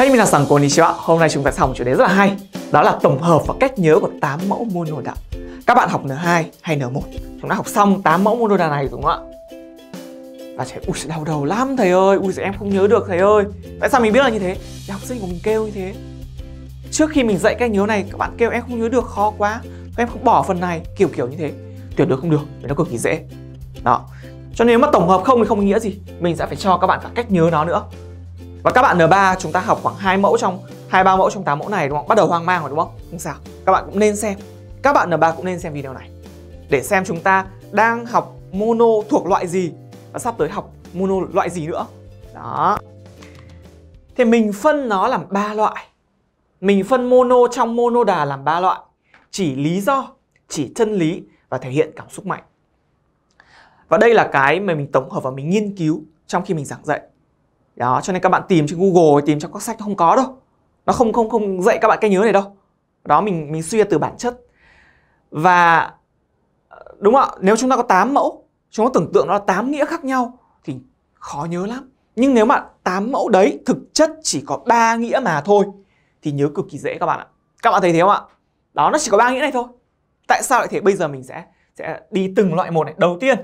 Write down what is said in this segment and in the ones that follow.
Hey mình là Sẵn Cô Nishwa Hôm nay chúng ta sẽ học một chủ đề rất là hay Đó là tổng hợp và cách nhớ của 8 mẫu môn đồ đạo Các bạn học N2 hay N1 Chúng ta học xong 8 mẫu môn đồ đạo này đúng không ạ? Và trẻ ui đau đầu lắm thầy ơi Ui em không nhớ được thầy ơi Tại sao mình biết là như thế? Thì học sinh của mình kêu như thế Trước khi mình dạy cách nhớ này Các bạn kêu em không nhớ được khó quá Em không bỏ phần này kiểu kiểu như thế Tuyệt được không được vì nó cực kỳ dễ Đó cho nên nếu mà tổng hợp không thì không nghĩa gì Mình sẽ phải cho các bạn cả cách nhớ nó nữa và các bạn N3 chúng ta học khoảng hai mẫu trong hai ba mẫu trong 8 mẫu này đúng không? Bắt đầu hoang mang rồi đúng không? Không sao. Các bạn cũng nên xem. Các bạn N3 cũng nên xem video này để xem chúng ta đang học mono thuộc loại gì và sắp tới học mono loại gì nữa. Đó. Thì mình phân nó làm ba loại. Mình phân mono trong mono đà làm ba loại. Chỉ lý do, chỉ chân lý và thể hiện cảm xúc mạnh. Và đây là cái mà mình tổng hợp và mình nghiên cứu trong khi mình giảng dạy đó cho nên các bạn tìm trên google tìm trong các sách nó không có đâu nó không không không dạy các bạn cái nhớ này đâu đó mình mình suy ra từ bản chất và ờ, đúng không ạ nếu chúng ta có 8 mẫu chúng ta tưởng tượng nó là 8 nghĩa khác nhau thì khó nhớ lắm nhưng nếu mà 8 mẫu đấy thực chất chỉ có 3 nghĩa mà thôi thì nhớ cực kỳ dễ các bạn ạ các bạn thấy thế không ạ đó nó chỉ có ba nghĩa này thôi tại sao lại thế bây giờ mình sẽ sẽ đi từng loại một này đầu tiên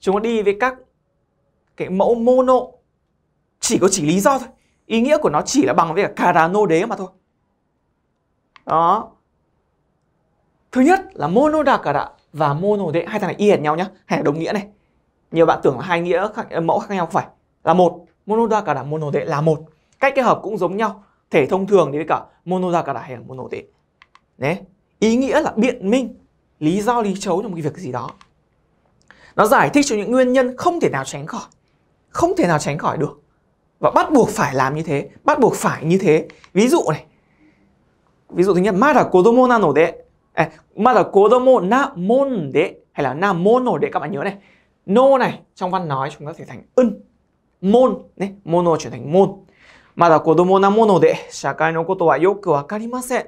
chúng ta đi với các cái mẫu mono chỉ có chỉ lý do thôi ý nghĩa của nó chỉ là bằng với cả carano đế mà thôi đó thứ nhất là monodakara và mono đế hai thằng này y hệt nhau nhá hay là đồng nghĩa này nhiều bạn tưởng là hai nghĩa khác, mẫu khác nhau không phải là một monodakara mono đế là một cách kết hợp cũng giống nhau thể thông thường thì với cả monodakara hay là mono đế đấy ý nghĩa là biện minh lý do lý chấu cho một cái việc gì đó nó giải thích cho những nguyên nhân không thể nào tránh khỏi không thể nào tránh khỏi được và bắt buộc phải làm như thế bắt buộc phải như thế ví dụ này ví dụ thứ nhất mada kodomo nano de à, mada kodomo na mon de hay là na mono de các bạn nhớ này no này trong văn nói chúng ta thể thành ân mon này mono chuyển thành mon mada kodomo na mono de shakai no koto wa yoku wakarimasen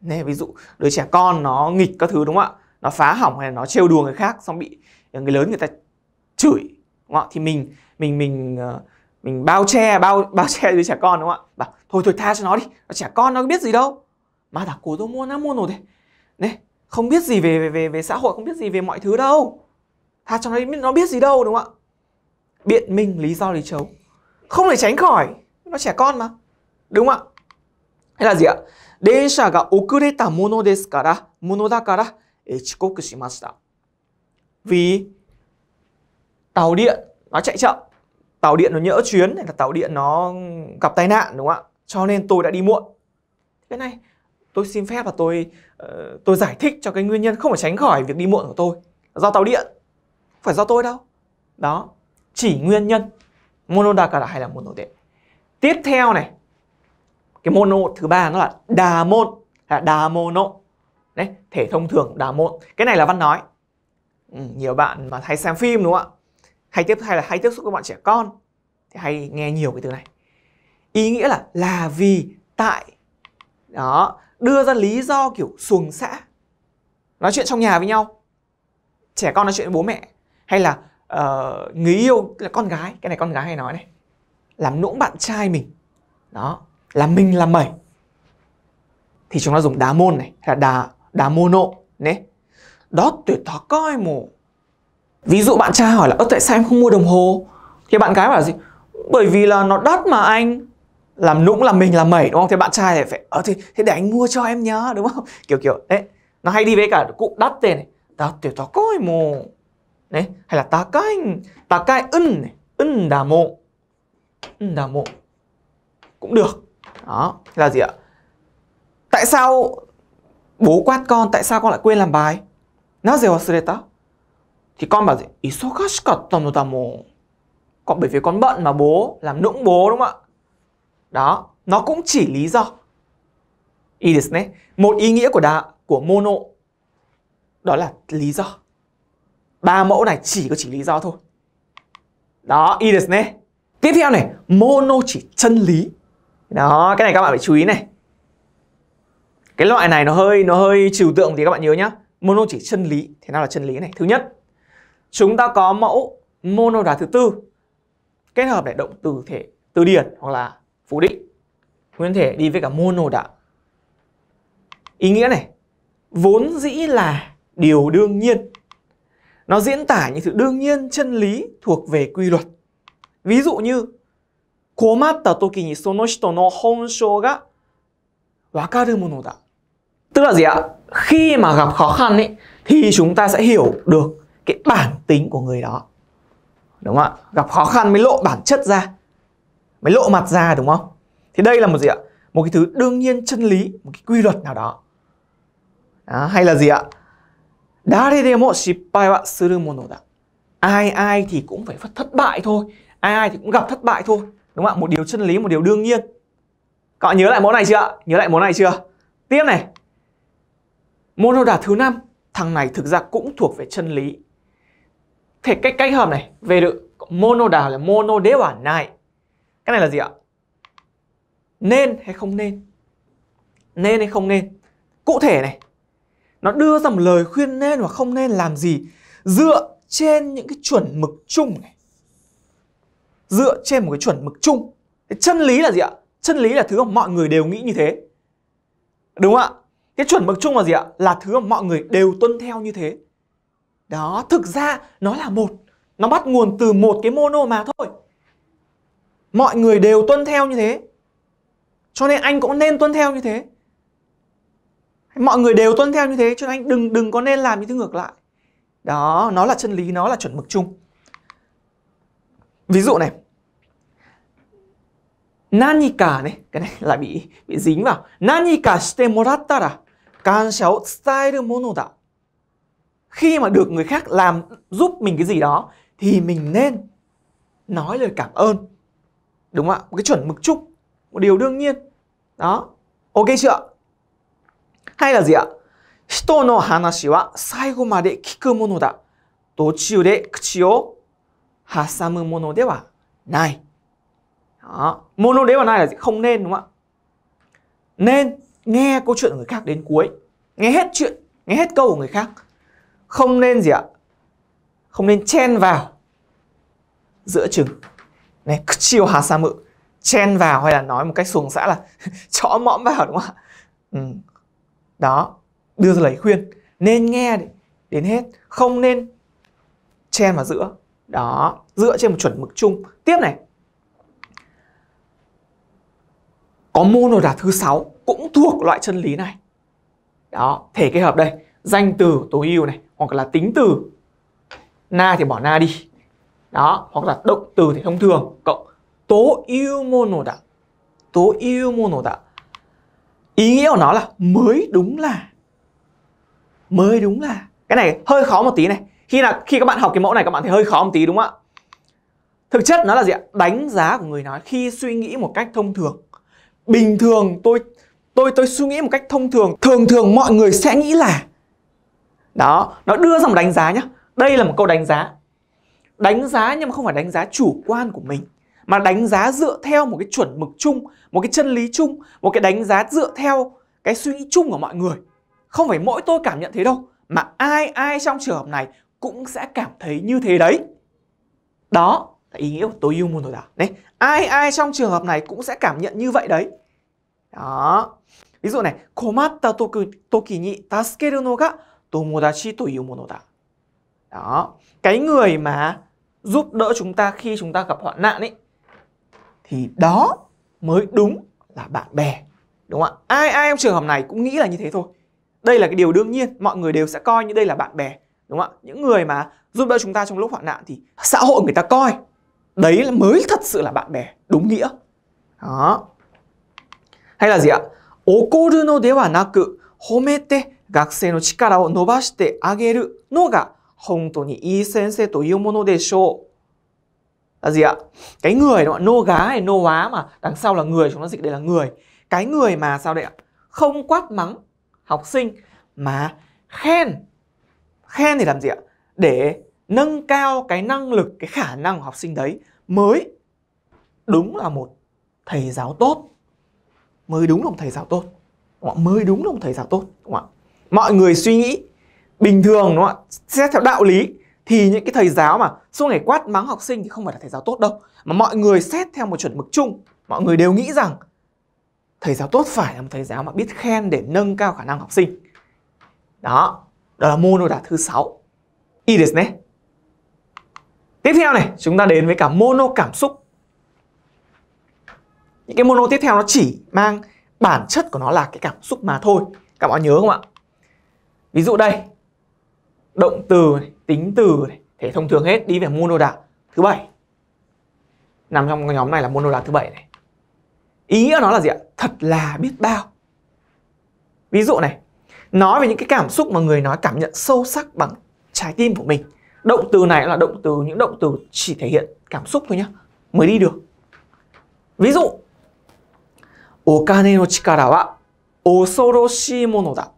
này ví dụ đứa trẻ con nó nghịch các thứ đúng không ạ nó phá hỏng hay là nó trêu đùa người khác xong bị người lớn người ta chửi đúng không ạ thì mình mình mình uh, mình bao che bao bao che đứa trẻ con đúng không ạ bảo thôi thôi tha cho nó đi nó trẻ con nó biết gì đâu mà đã cố tôi mua nó mua nổi đấy đấy không biết gì về, về về về xã hội không biết gì về mọi thứ đâu tha cho nó đi nó biết gì đâu đúng không ạ biện minh lý do lý chấu không thể tránh khỏi nó trẻ con mà đúng không ạ hay là gì ạ mono mono e chikoku vì tàu điện nó chạy chậm tàu điện nó nhỡ chuyến hay là tàu điện nó gặp tai nạn đúng không ạ cho nên tôi đã đi muộn cái này tôi xin phép và tôi uh, tôi giải thích cho cái nguyên nhân không phải tránh khỏi việc đi muộn của tôi do tàu điện không phải do tôi đâu đó chỉ nguyên nhân Monoda monodakara hay là tệ. tiếp theo này cái mono thứ ba nó là đà môn là đà mono đấy thể thông thường đà môn cái này là văn nói ừ, nhiều bạn mà hay xem phim đúng không ạ hay tiếp hay là hay tiếp xúc với bọn trẻ con thì hay nghe nhiều cái từ này ý nghĩa là là vì tại đó đưa ra lý do kiểu xuồng xã nói chuyện trong nhà với nhau trẻ con nói chuyện với bố mẹ hay là uh, người yêu là con gái cái này con gái hay nói này làm nũng bạn trai mình đó là mình là mẩy thì chúng ta dùng đá môn này hay là đá đá mô nộ nè đó tuyệt thọ coi mồ Ví dụ bạn trai hỏi là ơ tại sao em không mua đồng hồ? Thì bạn gái bảo gì? Bởi vì là nó đắt mà anh làm nũng làm mình làm mẩy đúng không? Thế bạn trai thì phải ờ thì thế để anh mua cho em nhá đúng không? Kiểu kiểu đấy. Nó hay đi với cả cụ đắt tiền này. Đắt tiểu ta coi mồ. Đấy, hay là ta canh, ta cai ưng này, ưng đà mộ. Ưng đà mộ. Cũng được. Đó, là gì ạ? Tại sao bố quát con tại sao con lại quên làm bài? nó なぜ忘れた thì con bảo gì? Isogashikattamodamu Còn bởi vì con bận mà bố Làm nũng bố đúng không ạ? Đó, nó cũng chỉ lý do Y Một ý nghĩa của đà, của mono Đó là lý do Ba mẫu này chỉ có chỉ lý do thôi Đó, y Tiếp theo này, mono chỉ chân lý Đó, cái này các bạn phải chú ý này cái loại này nó hơi nó hơi trừu tượng thì các bạn nhớ nhá mono chỉ chân lý thế nào là chân lý này thứ nhất chúng ta có mẫu mono thứ tư kết hợp lại động từ thể từ điển hoặc là phủ định nguyên thể đi với cả mono ý nghĩa này vốn dĩ là điều đương nhiên nó diễn tả những sự đương nhiên chân lý thuộc về quy luật ví dụ như 困った時にその人の本性がわかるものだ tức là gì ạ khi mà gặp khó khăn ấy thì chúng ta sẽ hiểu được cái bản tính của người đó đúng không ạ gặp khó khăn mới lộ bản chất ra mới lộ mặt ra đúng không thì đây là một gì ạ một cái thứ đương nhiên chân lý một cái quy luật nào đó à, hay là gì ạ Dare de mo shippai wa suru mono da. Ai ai thì cũng phải thất bại thôi, ai ai thì cũng gặp thất bại thôi, đúng không ạ? Một điều chân lý, một điều đương nhiên. Các bạn nhớ lại món này chưa Nhớ lại món này chưa? Tiếp này. Mono đà thứ năm, thằng này thực ra cũng thuộc về chân lý thể cách cách hợp này về được mono đào là mono đế bản này cái này là gì ạ nên hay không nên nên hay không nên cụ thể này nó đưa ra một lời khuyên nên hoặc không nên làm gì dựa trên những cái chuẩn mực chung này dựa trên một cái chuẩn mực chung cái chân lý là gì ạ chân lý là thứ mà mọi người đều nghĩ như thế đúng không ạ cái chuẩn mực chung là gì ạ là thứ mà mọi người đều tuân theo như thế đó, thực ra nó là một. Nó bắt nguồn từ một cái mono mà thôi. Mọi người đều tuân theo như thế. Cho nên anh cũng nên tuân theo như thế. Mọi người đều tuân theo như thế cho nên anh đừng đừng có nên làm những thứ ngược lại. Đó, nó là chân lý, nó là chuẩn mực chung. Ví dụ này. nani Nanika này, cái này lại bị bị dính vào. nani Nanika shite morattara kansha o tsutaeru mono da khi mà được người khác làm giúp mình cái gì đó thì mình nên nói lời cảm ơn đúng không ạ một cái chuẩn mực chung một điều đương nhiên đó ok chưa hay là gì ạ 人の話は最後まで聞くものだ。途中で口を挟むものではない。Đó. Mono đấy vào này là gì? Không nên đúng không ạ? Nên nghe câu chuyện của người khác đến cuối. Nghe hết chuyện, nghe hết câu của người khác không nên gì ạ không nên chen vào giữa chừng này chiêu hà sa mự chen vào hay là nói một cách xuồng xã là chõ mõm vào đúng không ạ ừ. đó đưa ra lời khuyên nên nghe đi đến hết không nên chen vào giữa đó dựa trên một chuẩn mực chung tiếp này có môn đồ đạt thứ sáu cũng thuộc loại chân lý này đó thể kết hợp đây danh từ tối ưu này hoặc là tính từ na thì bỏ na đi đó hoặc là động từ thì thông thường cộng tố yêu mono đã tố yêu mono đã ý nghĩa của nó là mới đúng là mới đúng là cái này hơi khó một tí này khi là khi các bạn học cái mẫu này các bạn thấy hơi khó một tí đúng không ạ thực chất nó là gì ạ đánh giá của người nói khi suy nghĩ một cách thông thường bình thường tôi tôi tôi suy nghĩ một cách thông thường thường thường mọi người sẽ nghĩ là đó nó đưa ra một đánh giá nhá đây là một câu đánh giá đánh giá nhưng mà không phải đánh giá chủ quan của mình mà đánh giá dựa theo một cái chuẩn mực chung một cái chân lý chung một cái đánh giá dựa theo cái suy nghĩ chung của mọi người không phải mỗi tôi cảm nhận thế đâu mà ai ai trong trường hợp này cũng sẽ cảm thấy như thế đấy đó là ý nghĩa của tối ưu môn đồ đã đấy ai ai trong trường hợp này cũng sẽ cảm nhận như vậy đấy đó ví dụ này komatta toki ni tasukeru no ga Tomodachi to iu mono da. Đó, cái người mà giúp đỡ chúng ta khi chúng ta gặp hoạn nạn ấy thì đó mới đúng là bạn bè. Đúng không ạ? Ai ai trong trường hợp này cũng nghĩ là như thế thôi. Đây là cái điều đương nhiên, mọi người đều sẽ coi như đây là bạn bè, đúng không ạ? Những người mà giúp đỡ chúng ta trong lúc hoạn nạn thì xã hội người ta coi đấy là mới thật sự là bạn bè đúng nghĩa. Đó. Hay là gì ạ? Okoru no dewa naku homete 学生の力を伸ばしてあげるのが本当にいい先生というものでしょう。Là gì ạ? Cái người đúng Nô gá hay nô hóa mà đằng sau là người chúng ta dịch đây là người. Cái người mà sao đấy ạ? Không quát mắng học sinh mà khen. Khen thì làm gì ạ? Để nâng cao cái năng lực, cái khả năng của học sinh đấy mới đúng là một thầy giáo tốt. Mới đúng là một thầy giáo tốt. Mới đúng là một thầy giáo tốt. Đúng không ạ? mọi người suy nghĩ bình thường đúng không ạ xét theo đạo lý thì những cái thầy giáo mà suốt ngày quát mắng học sinh thì không phải là thầy giáo tốt đâu mà mọi người xét theo một chuẩn mực chung mọi người đều nghĩ rằng thầy giáo tốt phải là một thầy giáo mà biết khen để nâng cao khả năng học sinh đó đó là môn đồ đả thứ sáu ides nhé tiếp theo này chúng ta đến với cả mono cảm xúc những cái mono tiếp theo nó chỉ mang bản chất của nó là cái cảm xúc mà thôi các bạn nhớ không ạ Ví dụ đây, động từ, này, tính từ, này, thể thông thường hết đi về monodà thứ bảy Nằm trong nhóm này là monodà thứ bảy này. Ý nghĩa nó là gì ạ? Thật là biết bao. Ví dụ này, nói về những cái cảm xúc mà người nói cảm nhận sâu sắc bằng trái tim của mình. Động từ này là động từ, những động từ chỉ thể hiện cảm xúc thôi nhá, mới đi được. Ví dụ, お金の力は恐ろしいものだ。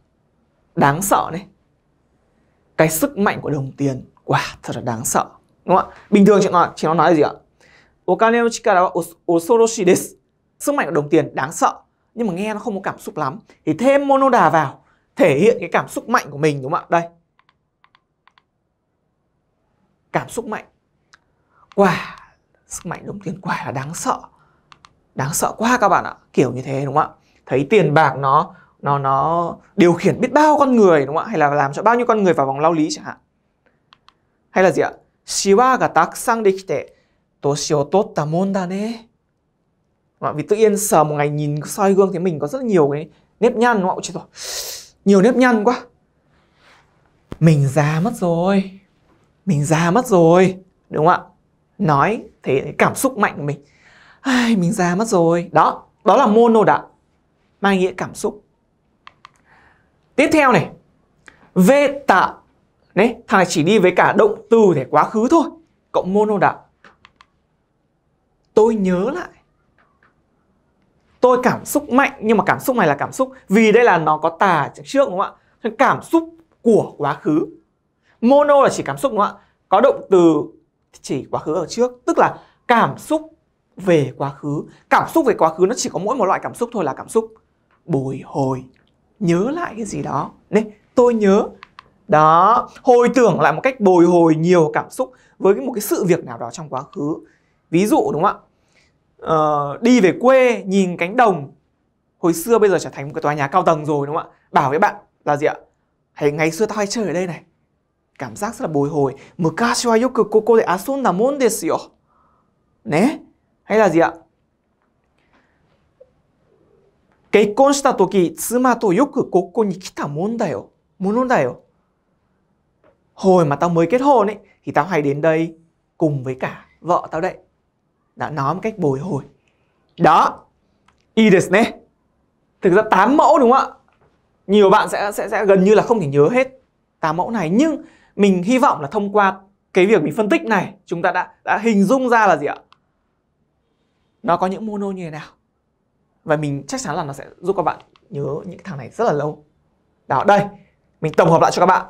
đáng sợ này cái sức mạnh của đồng tiền quả wow, thật là đáng sợ đúng không ạ bình thường chị nó chị nó nói gì ạ okane no chikara wa osoroshi sức mạnh của đồng tiền đáng sợ nhưng mà nghe nó không có cảm xúc lắm thì thêm monoda vào thể hiện cái cảm xúc mạnh của mình đúng không ạ đây cảm xúc mạnh quả wow, sức mạnh đồng tiền quả là đáng sợ đáng sợ quá các bạn ạ kiểu như thế đúng không ạ thấy tiền bạc nó nó nó điều khiển biết bao con người đúng không ạ hay là làm cho bao nhiêu con người vào vòng lao lý chẳng hạn hay là gì ạ shiwa ga takusan dekite toshi o totta mon da ne vì tự nhiên sờ một ngày nhìn soi gương thì mình có rất nhiều cái nếp nhăn đúng không ạ rồi. nhiều nếp nhăn quá mình già mất rồi mình già mất rồi đúng không ạ nói thế cảm xúc mạnh của mình Ai, mình già mất rồi đó đó là mono đã mang nghĩa cảm xúc Tiếp theo này, v tạ. Đấy, thằng này chỉ đi với cả động từ thể quá khứ thôi. Cộng mono đạo. Tôi nhớ lại. Tôi cảm xúc mạnh, nhưng mà cảm xúc này là cảm xúc. Vì đây là nó có tà trước đúng không ạ? Cảm xúc của quá khứ. Mono là chỉ cảm xúc đúng không ạ? Có động từ chỉ quá khứ ở trước. Tức là cảm xúc về quá khứ. Cảm xúc về quá khứ nó chỉ có mỗi một loại cảm xúc thôi là cảm xúc bồi hồi nhớ lại cái gì đó đấy tôi nhớ đó hồi tưởng lại một cách bồi hồi nhiều cảm xúc với một cái sự việc nào đó trong quá khứ ví dụ đúng không ạ ờ, đi về quê nhìn cánh đồng hồi xưa bây giờ trở thành một cái tòa nhà cao tầng rồi đúng không ạ bảo với bạn là gì ạ hãy ngày xưa tao hay chơi ở đây này cảm giác rất là bồi hồi mukashiwa yoku koko de asonda mon desu yo né hay là gì ạ 結婚した時、妻とよくここに来たもんだよ。ものだよ。Hồi mà tao mới kết hôn ấy, thì tao hay đến đây cùng với cả vợ tao đấy. Đã nói một cách bồi hồi. Đó. Y nè. Thực ra 8 mẫu đúng không ạ? Nhiều bạn sẽ, sẽ, sẽ gần như là không thể nhớ hết 8 mẫu này. Nhưng mình hy vọng là thông qua cái việc mình phân tích này, chúng ta đã, đã hình dung ra là gì ạ? Nó có những mono như thế nào? và mình chắc chắn là nó sẽ giúp các bạn nhớ những thằng này rất là lâu đó đây mình tổng hợp lại cho các bạn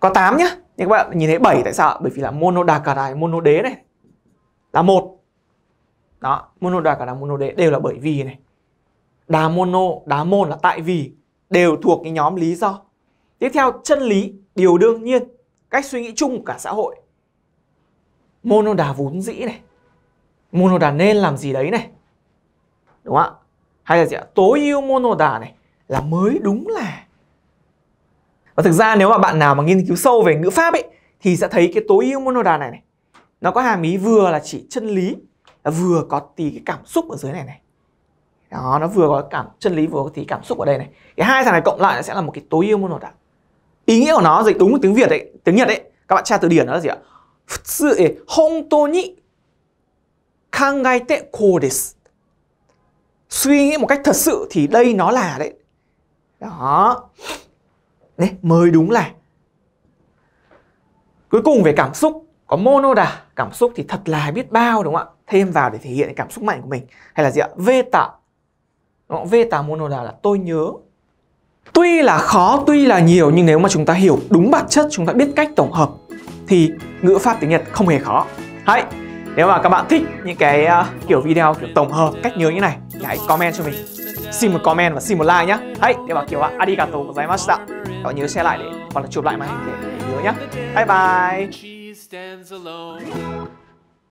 có 8 nhá nhưng các bạn nhìn thấy 7 tại sao bởi vì là mono đà cả đài, mono đế này là một đó mono đà cả đài, mono đế đều là bởi vì này đá mono đá môn là tại vì đều thuộc cái nhóm lý do tiếp theo chân lý điều đương nhiên cách suy nghĩ chung của cả xã hội mono đà vốn dĩ này mono đà nên làm gì đấy này đúng không ạ hay là gì ạ tối yêu monoda này là mới đúng là và thực ra nếu mà bạn nào mà nghiên cứu sâu về ngữ pháp ấy thì sẽ thấy cái tối yêu monoda này này nó có hàm ý vừa là chỉ chân lý là vừa có tí cái cảm xúc ở dưới này này đó nó vừa có cảm chân lý vừa có tí cảm xúc ở đây này cái hai thằng này cộng lại sẽ là một cái tối yêu monoda ý nghĩa của nó dịch đúng tiếng việt đấy tiếng nhật đấy các bạn tra từ điển nó là gì ạ 普通え本当に考えてこうです suy nghĩ một cách thật sự thì đây nó là đấy đó đấy mới đúng là cuối cùng về cảm xúc có mono monoda cảm xúc thì thật là biết bao đúng không ạ thêm vào để thể hiện cảm xúc mạnh của mình hay là gì ạ vê tạ vê tạ monoda là tôi nhớ tuy là khó tuy là nhiều nhưng nếu mà chúng ta hiểu đúng bản chất chúng ta biết cách tổng hợp thì ngữ pháp tiếng nhật không hề khó hãy nếu mà các bạn thích những cái uh, kiểu video kiểu tổng hợp cách nhớ như này thì hãy comment cho mình xin một comment và xin một like nhá hãy để bảo kiểu bạn à, arigato gozaimashita các bạn nhớ share lại để hoặc là chụp lại màn hình để, để nhớ nhá bye bye